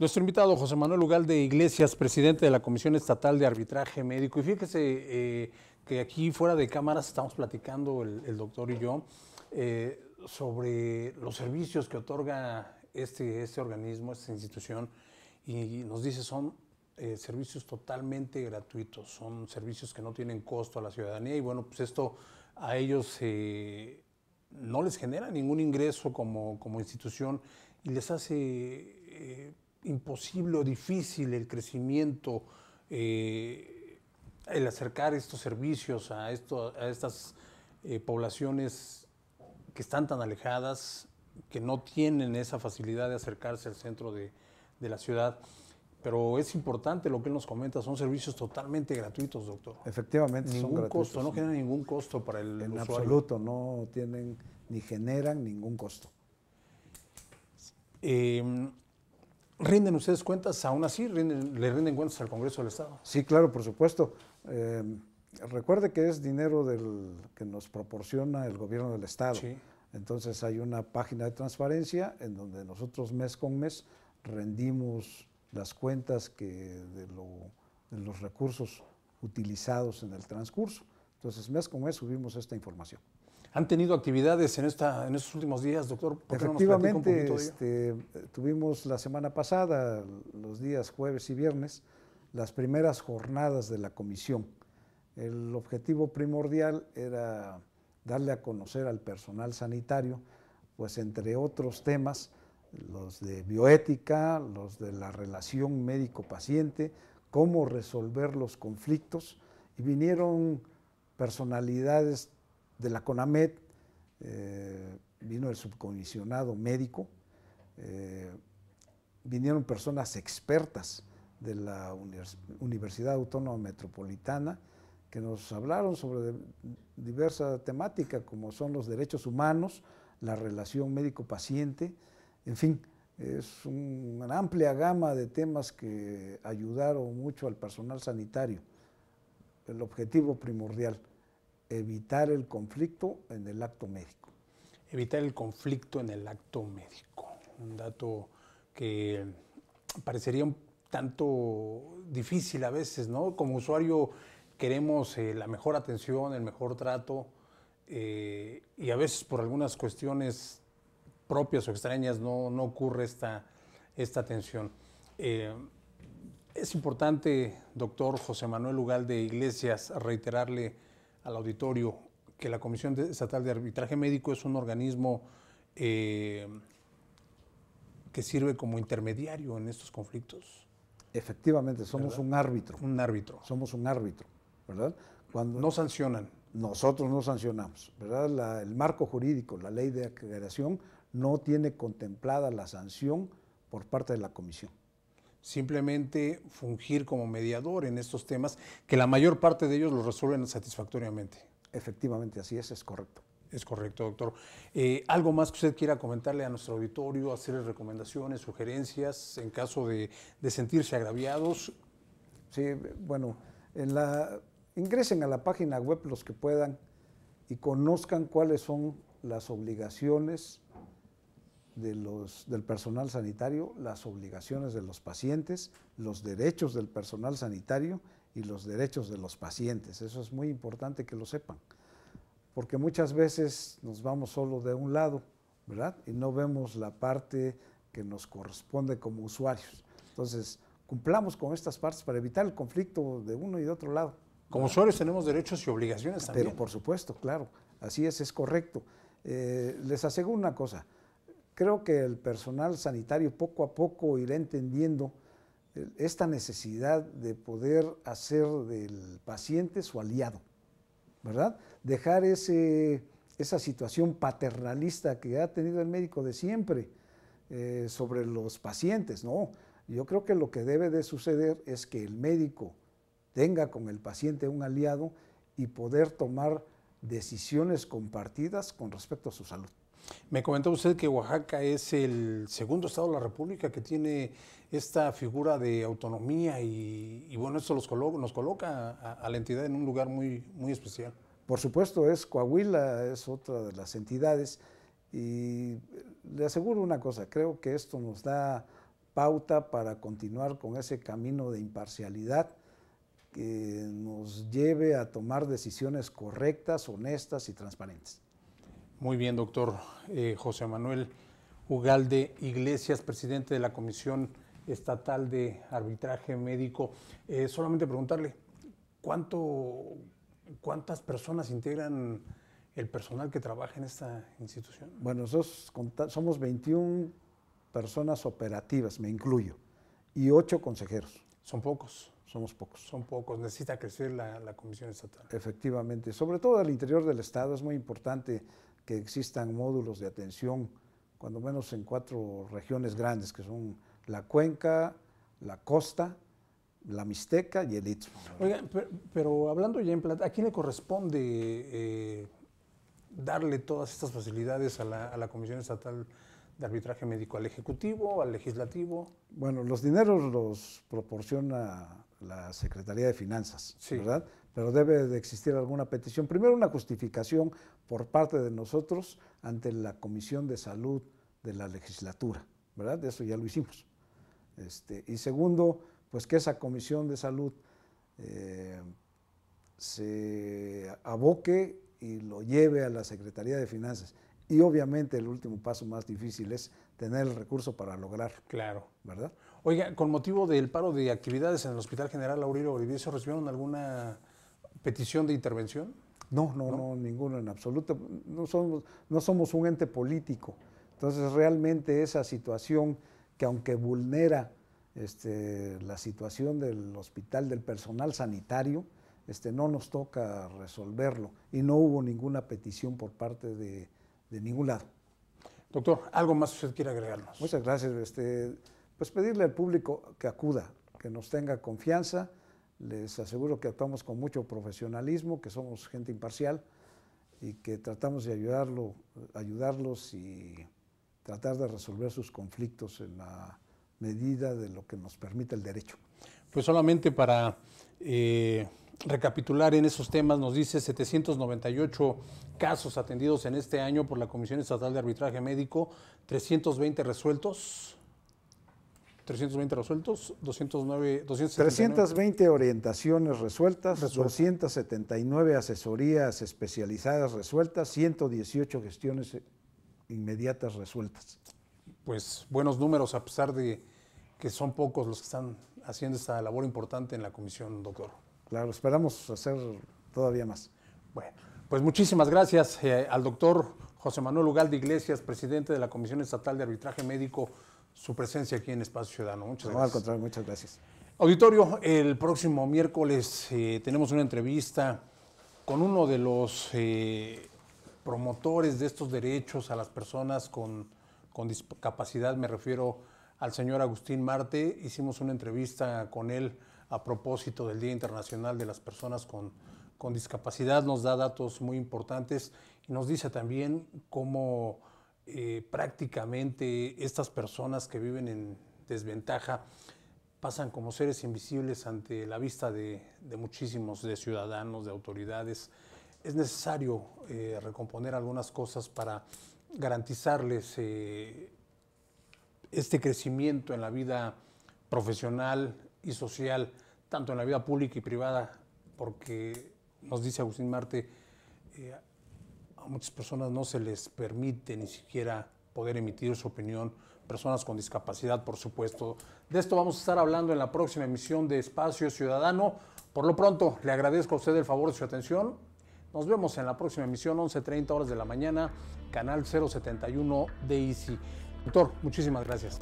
Nuestro invitado José Manuel de Iglesias, presidente de la Comisión Estatal de Arbitraje Médico. Y fíjese eh, que aquí fuera de cámaras estamos platicando el, doctor y yo eh, sobre los servicios que otorga este, este organismo, esta institución, y nos dice son eh, servicios totalmente gratuitos, son servicios que no tienen costo a la ciudadanía y bueno, pues esto a ellos no les genera ningún ingreso como, como institución y les hace imposible o difícil el crecimiento, eh, el acercar estos servicios a, estas eh, poblaciones que están tan alejadas, que no tienen esa facilidad de acercarse al centro de, la ciudad. Pero es importante lo que él nos comenta, son servicios totalmente gratuitos, doctor. Efectivamente, ningún costo, no generan ningún costo para el en absoluto, no tienen ni generan ningún costo. Eh, ¿Rinden ustedes cuentas, aún así, le rinden cuentas al Congreso del Estado? Sí, claro, por supuesto. Eh, recuerde que es dinero del, que nos proporciona el gobierno del Estado. Entonces hay una página de transparencia en donde nosotros mes con mes rendimos las cuentas de los recursos utilizados en el transcurso. Entonces, mes con mes subimos esta información. ¿Han tenido actividades en, esta, en estos últimos días, doctor? ¿Por Efectivamente, este, tuvimos la semana pasada, los días jueves y viernes, las primeras jornadas de la comisión. El objetivo primordial era darle a conocer al personal sanitario, pues entre otros temas, los de bioética, los de la relación médico-paciente, cómo resolver los conflictos. Y vinieron personalidades de la CONAMED, eh, vino el subcomisionado médico, eh, vinieron personas expertas de la Universidad Autónoma Metropolitana que nos hablaron sobre diversas temáticas como son los derechos humanos, la relación médico-paciente, en fin, es una amplia gama de temas que ayudaron mucho al personal sanitario, el objetivo primordial evitar el conflicto en el acto médico. Evitar el conflicto en el acto médico. Un dato que parecería un tanto difícil a veces, ¿no? Como usuario queremos eh, la mejor atención, el mejor trato, eh, y a veces por algunas cuestiones propias o extrañas no, ocurre esta, esta atención. Eh, es importante, doctor José Manuel Ugal de Iglesias, reiterarle al auditorio que la Comisión Estatal de Arbitraje Médico es un organismo eh, que sirve como intermediario en estos conflictos. Efectivamente, somos un árbitro. Un árbitro. Somos un árbitro, ¿verdad? Cuando no sancionan. Nosotros no sancionamos, ¿verdad? el marco jurídico, la ley de aclaración, no tiene contemplada la sanción por parte de la comisión simplemente fungir como mediador en estos temas, que la mayor parte de ellos los resuelven satisfactoriamente. Efectivamente, así es, es correcto. Es correcto, doctor. Eh, ¿Algo más que usted quiera comentarle a nuestro auditorio, hacerle recomendaciones, sugerencias en caso de, sentirse agraviados? Sí, bueno, en la, ingresen a la página web los que puedan y conozcan cuáles son las obligaciones del personal sanitario, las obligaciones de los pacientes, los derechos del personal sanitario y los derechos de los pacientes. Eso es muy importante que lo sepan, porque muchas veces nos vamos solo de un lado, ¿verdad? Y no vemos la parte que nos corresponde como usuarios. Entonces, cumplamos con estas partes para evitar el conflicto de uno y de otro lado. Como usuarios tenemos derechos y obligaciones también. Pero por supuesto, claro, así es, es correcto. Eh, les aseguro una cosa, Creo que el personal sanitario poco a poco irá entendiendo eh, esta necesidad de poder hacer del paciente su aliado, ¿verdad? Dejar esa situación paternalista que ha tenido el médico de siempre eh, sobre los pacientes, no. Yo creo que lo que debe de suceder es que el médico tenga con el paciente un aliado y poder tomar decisiones compartidas con respecto a su salud. Me comentó usted que Oaxaca es el segundo estado de la República que tiene esta figura de autonomía y, bueno, esto nos coloca a, la entidad en un lugar muy, muy especial. Por supuesto, es Coahuila, es otra de las entidades y le aseguro una cosa, creo que esto nos da pauta para continuar con ese camino de imparcialidad que nos lleve a tomar decisiones correctas, honestas y transparentes. Muy bien, doctor eh, José Manuel Ugalde Iglesias, presidente de la Comisión Estatal de Arbitraje Médico. Eh, solamente preguntarle, ¿cuánto, ¿cuántas personas integran el personal que trabaja en esta institución? Bueno, nosotros somos 21 personas operativas, me incluyo, y 8 consejeros. Son pocos. Somos pocos. Son pocos. Necesita crecer la, la Comisión Estatal. Efectivamente. Sobre todo al interior del Estado es muy importante que existan módulos de atención, cuando menos en cuatro regiones grandes, que son la cuenca, la costa, la Mixteca y el Itzmo. Oiga, pero, hablando ya en plata, ¿a quién le corresponde eh, darle todas estas facilidades a la, a la, Comisión Estatal de Arbitraje Médico? ¿Al Ejecutivo, al Legislativo? Bueno, los dineros los proporciona la Secretaría de Finanzas, ¿verdad? Pero debe de existir alguna petición. Primero una justificación por parte de nosotros ante la Comisión de Salud de la legislatura, ¿verdad? Eso ya lo hicimos. Este, y segundo, pues que esa Comisión de Salud eh, se aboque y lo lleve a la Secretaría de Finanzas. Y obviamente el último paso más difícil es tener el recurso para lograrlo. Claro. ¿Verdad? Oiga, con motivo del paro de actividades en el Hospital General Aurelio ¿se ¿recibieron alguna petición de intervención? No, no, no, ninguno en absoluto. No somos, un ente político. Entonces, realmente esa situación que aunque vulnera este, la situación del hospital, del personal sanitario, este, no nos toca resolverlo y no hubo ninguna petición por parte de, ningún lado. Doctor, ¿algo más usted quiere agregarnos? Muchas gracias. Este, pues pedirle al público que acuda, que nos tenga confianza. Les aseguro que actuamos con mucho profesionalismo, que somos gente imparcial y que tratamos de ayudarlo, ayudarlos y tratar de resolver sus conflictos en la medida de lo que nos permite el derecho. Pues solamente para eh, recapitular en esos temas, nos dice 798 casos atendidos en este año por la Comisión Estatal de Arbitraje Médico, 320 resueltos, 320 resueltos, 209, 320 orientaciones resueltas, 279 asesorías especializadas resueltas, 118 gestiones inmediatas resueltas. Pues buenos números, a pesar de que son pocos los que están haciendo esta labor importante en la comisión, doctor. Claro, esperamos hacer todavía más. Bueno, pues muchísimas gracias eh, al doctor José Manuel Ugalde Iglesias, presidente de la Comisión Estatal de Arbitraje Médico su presencia aquí en Espacio Ciudadano. Muchas no, gracias. Al contrario, muchas gracias. Auditorio, el próximo miércoles eh, tenemos una entrevista con uno de los eh, promotores de estos derechos a las personas con, con discapacidad, me refiero al señor Agustín Marte. Hicimos una entrevista con él a propósito del Día Internacional de las Personas con, con Discapacidad. Nos da datos muy importantes y nos dice también cómo eh, prácticamente estas personas que viven en desventaja pasan como seres invisibles ante la vista de, muchísimos, de ciudadanos, de autoridades. Es necesario eh, recomponer algunas cosas para garantizarles eh, este crecimiento en la vida profesional y social, tanto en la vida pública y privada, porque nos dice Agustín Marte, a muchas personas no se les permite ni siquiera poder emitir su opinión, personas con discapacidad, por supuesto. De esto vamos a estar hablando en la próxima emisión de Espacio Ciudadano. Por lo pronto, le agradezco a usted el favor de su atención. Nos vemos en la próxima emisión, 11.30 horas de la mañana, canal 071 de Easy. Doctor, muchísimas gracias.